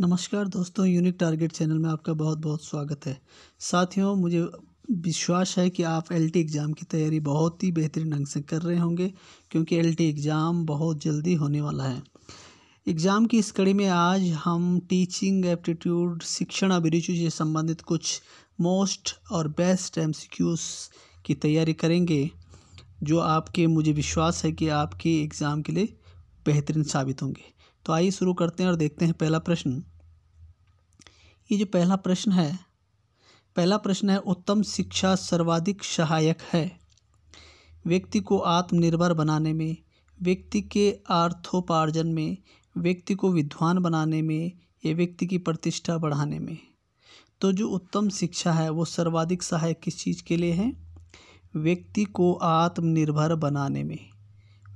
नमस्कार दोस्तों unique target channel में आपका बहुत बहुत स्वागत है साथियों मुझे विश्वास है कि आप एल एग्ज़ाम की तैयारी बहुत ही बेहतरीन ढंग से कर रहे होंगे क्योंकि एल एग्ज़ाम बहुत जल्दी होने वाला है एग्ज़ाम की इस कड़ी में आज हम टीचिंग एप्टीट्यूड शिक्षण अभिरुचि से संबंधित कुछ मोस्ट और बेस्ट एम की तैयारी करेंगे जो आपके मुझे विश्वास है कि आपके एग्ज़ाम के लिए बेहतरीन साबित होंगे तो आइए शुरू करते हैं और देखते हैं पहला प्रश्न ये जो पहला प्रश्न है पहला प्रश्न है उत्तम शिक्षा सर्वाधिक सहायक है व्यक्ति को आत्मनिर्भर बनाने में व्यक्ति के आर्थोपार्जन में व्यक्ति को विद्वान बनाने में या व्यक्ति की प्रतिष्ठा बढ़ाने में तो जो उत्तम शिक्षा है वो सर्वाधिक सहायक किस चीज़ के लिए है व्यक्ति को आत्मनिर्भर बनाने में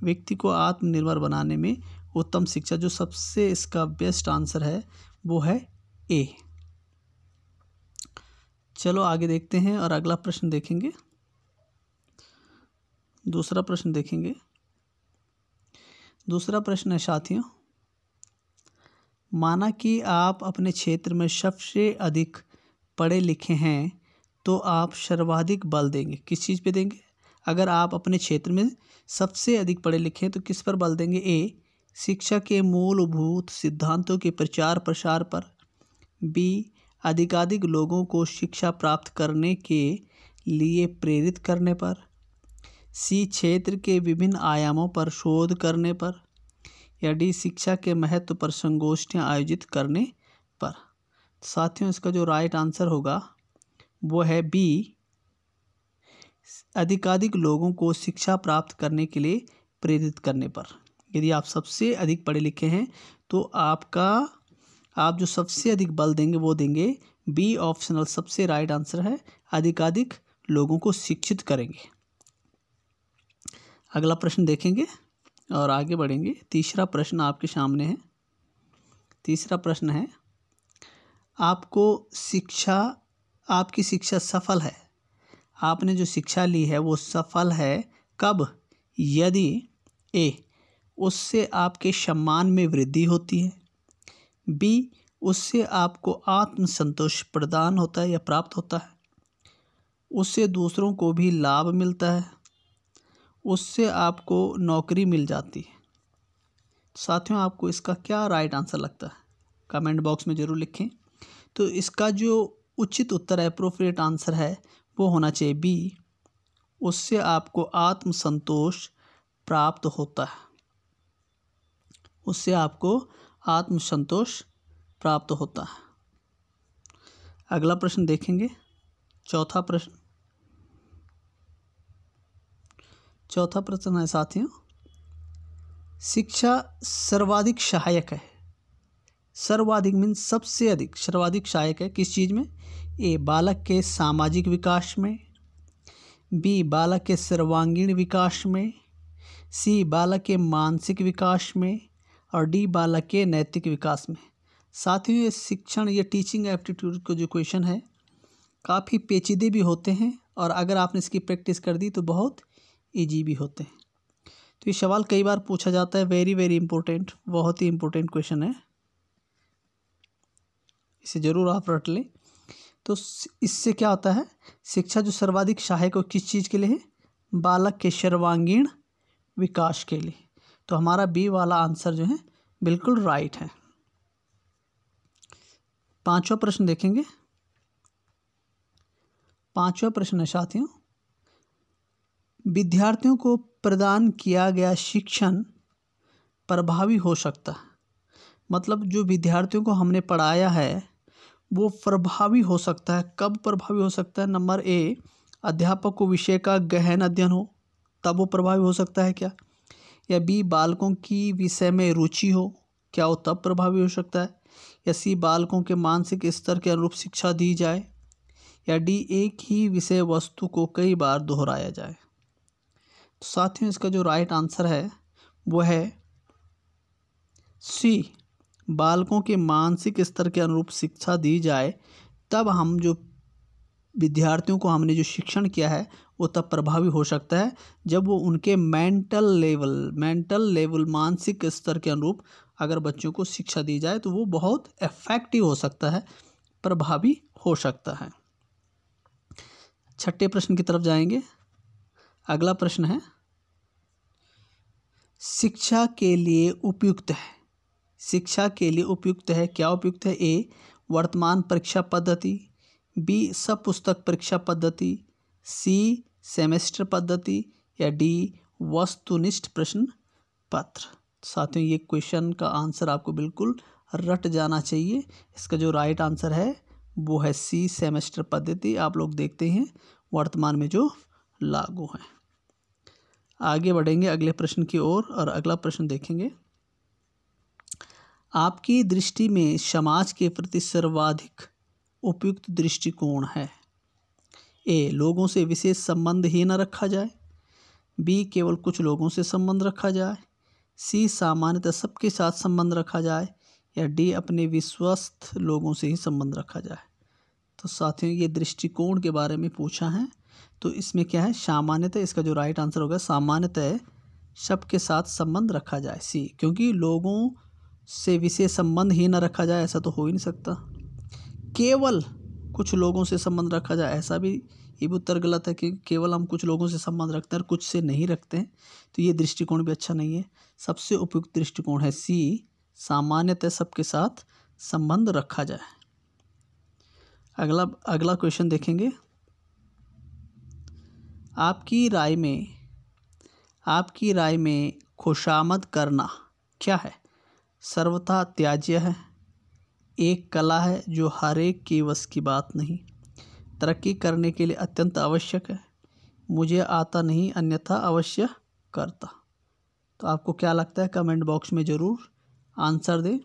व्यक्ति को आत्मनिर्भर बनाने में उत्तम शिक्षा जो सबसे इसका बेस्ट आंसर है वो है ए चलो आगे देखते हैं और अगला प्रश्न देखेंगे दूसरा प्रश्न देखेंगे दूसरा प्रश्न है साथियों माना कि आप अपने क्षेत्र में सबसे अधिक पढ़े लिखे हैं तो आप सर्वाधिक बल देंगे किस चीज़ पे देंगे अगर आप अपने क्षेत्र में सबसे अधिक पढ़े लिखे हैं तो किस पर बल देंगे ए शिक्षा के मूलभूत सिद्धांतों के प्रचार प्रसार पर बी अधिकाधिक लोगों को शिक्षा प्राप्त करने के लिए प्रेरित करने पर सी क्षेत्र के विभिन्न आयामों पर शोध करने पर या डी शिक्षा के महत्व पर संगोष्ठियाँ आयोजित करने पर साथियों इसका जो राइट आंसर होगा वो है बी अधिकाधिक लोगों को शिक्षा प्राप्त करने के लिए प्रेरित करने पर यदि आप सबसे अधिक पढ़े लिखे हैं तो आपका आप जो सबसे अधिक बल देंगे वो देंगे बी ऑप्शनल सबसे राइट आंसर है अधिकाधिक लोगों को शिक्षित करेंगे अगला प्रश्न देखेंगे और आगे बढ़ेंगे तीसरा प्रश्न आपके सामने है तीसरा प्रश्न है आपको शिक्षा आपकी शिक्षा सफल है आपने जो शिक्षा ली है वो सफल है कब यदि ए उससे आपके सम्मान में वृद्धि होती है बी उससे आपको आत्मसंतोष प्रदान होता है या प्राप्त होता है उससे दूसरों को भी लाभ मिलता है उससे आपको नौकरी मिल जाती है साथियों आपको इसका क्या राइट आंसर लगता है कमेंट बॉक्स में ज़रूर लिखें तो इसका जो उचित उत्तर अप्रोप्रिएट आंसर है वो होना चाहिए बी उससे आपको आत्मसंतोष प्राप्त होता है उससे आपको आत्मसंतोष प्राप्त होता है अगला प्रश्न देखेंगे चौथा प्रश्न चौथा प्रश्न है साथियों शिक्षा सर्वाधिक सहायक है सर्वाधिक मीन सबसे अधिक सर्वाधिक सहायक है किस चीज़ में ए बालक के सामाजिक विकास में बी बालक के सर्वांगीण विकास में सी बालक के मानसिक विकास में और डी बालक के नैतिक विकास में साथ ये शिक्षण या टीचिंग एप्टीट्यूड का जो क्वेश्चन है काफ़ी पेचीदे भी होते हैं और अगर आपने इसकी प्रैक्टिस कर दी तो बहुत ईजी भी होते हैं तो ये सवाल कई बार पूछा जाता है वेरी वेरी इंपॉर्टेंट बहुत ही इम्पोर्टेंट क्वेश्चन है इसे ज़रूर आप रट लें तो इससे क्या होता है शिक्षा जो सर्वाधिक सहायक हो किस चीज़ के लिए है बालक के सर्वांगीण विकास के लिए तो हमारा बी वाला आंसर जो है बिल्कुल राइट है पांचवा प्रश्न देखेंगे पांचवा प्रश्न है साथियों विद्यार्थियों को प्रदान किया गया शिक्षण प्रभावी हो सकता है मतलब जो विद्यार्थियों को हमने पढ़ाया है वो प्रभावी हो सकता है कब प्रभावी हो सकता है नंबर ए अध्यापक को विषय का गहन अध्ययन हो तब वो प्रभावी हो सकता है क्या या बी बालकों की विषय में रुचि हो क्या वो तब प्रभावी हो सकता है या सी बालकों के मानसिक स्तर के अनुरूप शिक्षा दी जाए या डी एक ही विषय वस्तु को कई बार दोहराया जाए तो साथियों इसका जो राइट आंसर है वो है सी बालकों के मानसिक स्तर के अनुरूप शिक्षा दी जाए तब हम जो विद्यार्थियों को हमने जो शिक्षण किया है वो तब प्रभावी हो सकता है जब वो उनके मेंटल लेवल मेंटल लेवल मानसिक स्तर के अनुरूप अगर बच्चों को शिक्षा दी जाए तो वो बहुत इफेक्टिव हो सकता है प्रभावी हो सकता है छठे प्रश्न की तरफ जाएंगे अगला प्रश्न है शिक्षा के लिए उपयुक्त है शिक्षा के लिए उपयुक्त है क्या उपयुक्त है ए वर्तमान परीक्षा पद्धति बी सब पुस्तक परीक्षा पद्धति सी सेमेस्टर पद्धति या डी वस्तुनिष्ठ प्रश्न पत्र साथियों ये क्वेश्चन का आंसर आपको बिल्कुल रट जाना चाहिए इसका जो राइट आंसर है वो है सी सेमेस्टर पद्धति आप लोग देखते हैं वर्तमान में जो लागू है आगे बढ़ेंगे अगले प्रश्न की ओर और, और अगला प्रश्न देखेंगे आपकी दृष्टि में समाज के प्रति सर्वाधिक उपयुक्त दृष्टिकोण है ए लोगों से विशेष संबंध ही न रखा जाए बी केवल कुछ लोगों से संबंध रखा जाए सी सामान्यतः सबके साथ संबंध रखा जाए या डी अपने विश्वस्त लोगों से ही संबंध रखा जाए तो साथियों ये दृष्टिकोण के बारे में पूछा है तो इसमें क्या है सामान्यतः इसका जो राइट आंसर होगा सामान्यतः सबके साथ संबंध रखा जाए सी क्योंकि लोगों से विशेष संबंध ही ना रखा जाए ऐसा तो हो ही नहीं सकता केवल कुछ लोगों से संबंध रखा जाए ऐसा भी ये भी उत्तर गलत है कि केवल हम कुछ लोगों से संबंध रखते हैं और कुछ से नहीं रखते हैं तो ये दृष्टिकोण भी अच्छा नहीं है सबसे उपयुक्त दृष्टिकोण है सी सामान्यतः सबके साथ संबंध रखा जाए अगला अगला क्वेश्चन देखेंगे आपकी राय में आपकी राय में खुशामद करना क्या है सर्वथा त्याज्य है एक कला है जो हर एक के वश की बात नहीं तरक्की करने के लिए अत्यंत आवश्यक है मुझे आता नहीं अन्यथा अवश्य करता तो आपको क्या लगता है कमेंट बॉक्स में ज़रूर आंसर दें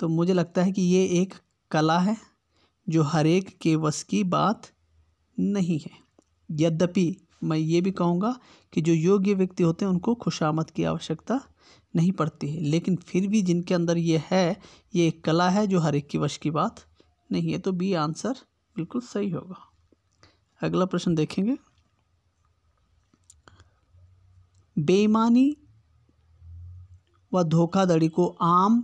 तो मुझे लगता है कि ये एक कला है जो हर एक के वश की बात नहीं है यद्यपि मैं ये भी कहूँगा कि जो योग्य व्यक्ति होते हैं उनको खुशामद की आवश्यकता नहीं पड़ती है लेकिन फिर भी जिनके अंदर ये है ये एक कला है जो हर एक की वश की बात नहीं है तो बी आंसर बिल्कुल सही होगा अगला प्रश्न देखेंगे बेईमानी व धोखाधड़ी को आम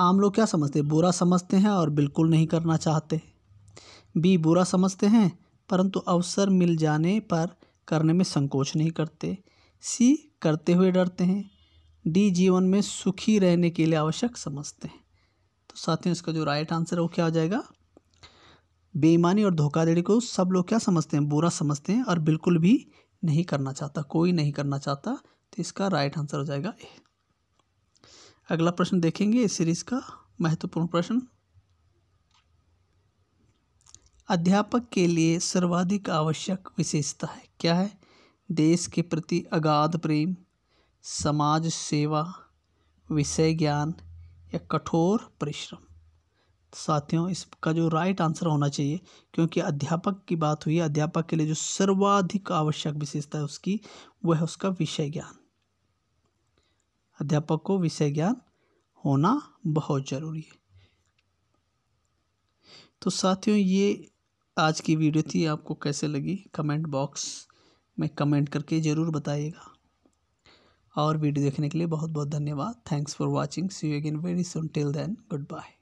आम लोग क्या समझते हैं बुरा समझते हैं और बिल्कुल नहीं करना चाहते बी बुरा समझते हैं परंतु अवसर मिल जाने पर करने में संकोच नहीं करते सी करते हुए डरते हैं डी जीवन में सुखी रहने के लिए आवश्यक समझते हैं तो साथियों इसका जो राइट आंसर है वो क्या हो जाएगा बेईमानी और धोखाधड़ी को सब लोग क्या समझते हैं बुरा समझते हैं और बिल्कुल भी नहीं करना चाहता कोई नहीं करना चाहता तो इसका राइट आंसर हो जाएगा ए अगला प्रश्न देखेंगे इस सीरीज़ का महत्वपूर्ण प्रश्न अध्यापक के लिए सर्वाधिक आवश्यक विशेषता है क्या है देश के प्रति अगाध प्रेम समाज सेवा विषय ज्ञान या कठोर परिश्रम साथियों इसका जो राइट आंसर होना चाहिए क्योंकि अध्यापक की बात हुई अध्यापक के लिए जो सर्वाधिक आवश्यक विशेषता है उसकी वह है उसका विषय ज्ञान अध्यापक को विषय ज्ञान होना बहुत ज़रूरी है तो साथियों ये आज की वीडियो थी आपको कैसे लगी कमेंट बॉक्स में कमेंट करके ज़रूर बताइएगा और वीडियो देखने के लिए बहुत बहुत धन्यवाद thanks for watching see you again very soon till then good bye